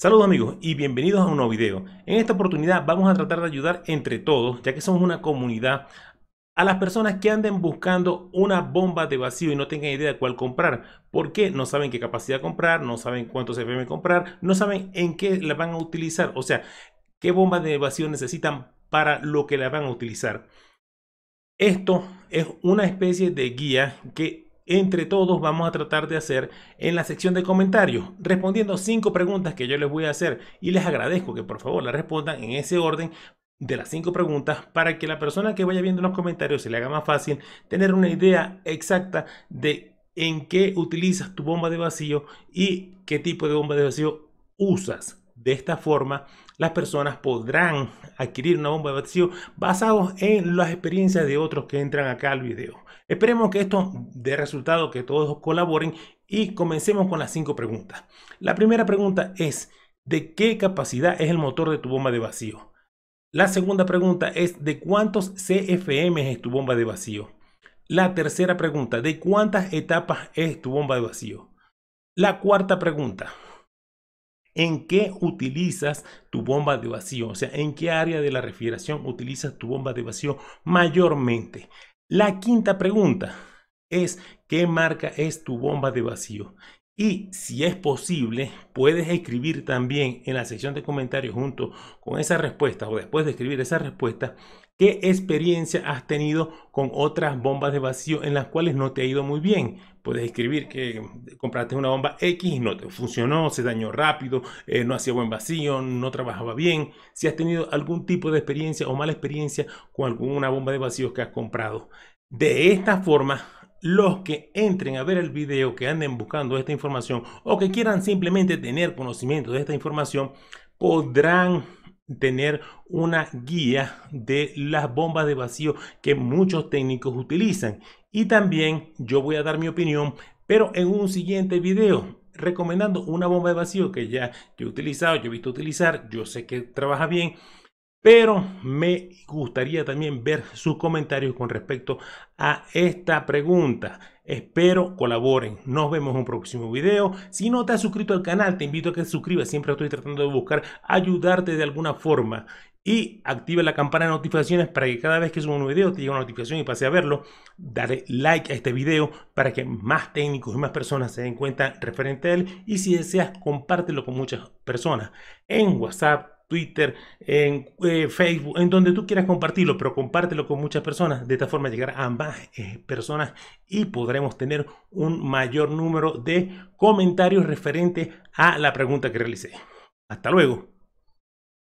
Saludos amigos y bienvenidos a un nuevo video. En esta oportunidad vamos a tratar de ayudar entre todos, ya que somos una comunidad, a las personas que anden buscando una bomba de vacío y no tengan idea de cuál comprar. porque No saben qué capacidad comprar, no saben cuánto se FM comprar, no saben en qué la van a utilizar, o sea, qué bomba de vacío necesitan para lo que la van a utilizar. Esto es una especie de guía que entre todos vamos a tratar de hacer en la sección de comentarios, respondiendo cinco preguntas que yo les voy a hacer y les agradezco que por favor la respondan en ese orden de las cinco preguntas para que la persona que vaya viendo los comentarios se le haga más fácil tener una idea exacta de en qué utilizas tu bomba de vacío y qué tipo de bomba de vacío usas. De esta forma, las personas podrán adquirir una bomba de vacío basados en las experiencias de otros que entran acá al video. Esperemos que esto dé resultado, que todos colaboren y comencemos con las cinco preguntas. La primera pregunta es, ¿de qué capacidad es el motor de tu bomba de vacío? La segunda pregunta es, ¿de cuántos CFM es tu bomba de vacío? La tercera pregunta, ¿de cuántas etapas es tu bomba de vacío? La cuarta pregunta, en qué utilizas tu bomba de vacío, o sea, en qué área de la refrigeración utilizas tu bomba de vacío mayormente. La quinta pregunta es qué marca es tu bomba de vacío. Y si es posible, puedes escribir también en la sección de comentarios junto con esa respuesta o después de escribir esa respuesta ¿Qué experiencia has tenido con otras bombas de vacío en las cuales no te ha ido muy bien? Puedes escribir que compraste una bomba X y no te funcionó, se dañó rápido, eh, no hacía buen vacío, no trabajaba bien. Si has tenido algún tipo de experiencia o mala experiencia con alguna bomba de vacío que has comprado. De esta forma, los que entren a ver el video, que anden buscando esta información o que quieran simplemente tener conocimiento de esta información, podrán tener una guía de las bombas de vacío que muchos técnicos utilizan. Y también yo voy a dar mi opinión, pero en un siguiente video recomendando una bomba de vacío que ya he utilizado, yo he visto utilizar, yo sé que trabaja bien, pero me gustaría también ver sus comentarios con respecto a esta pregunta. Espero colaboren. Nos vemos en un próximo video. Si no te has suscrito al canal, te invito a que te suscribas. Siempre estoy tratando de buscar ayudarte de alguna forma. Y activa la campana de notificaciones para que cada vez que suba un video te llegue una notificación y pase a verlo. Dale like a este video para que más técnicos y más personas se den cuenta referente a él. Y si deseas, compártelo con muchas personas en WhatsApp Twitter, en eh, Facebook, en donde tú quieras compartirlo, pero compártelo con muchas personas. De esta forma llegar a más eh, personas y podremos tener un mayor número de comentarios referentes a la pregunta que realicé. Hasta luego.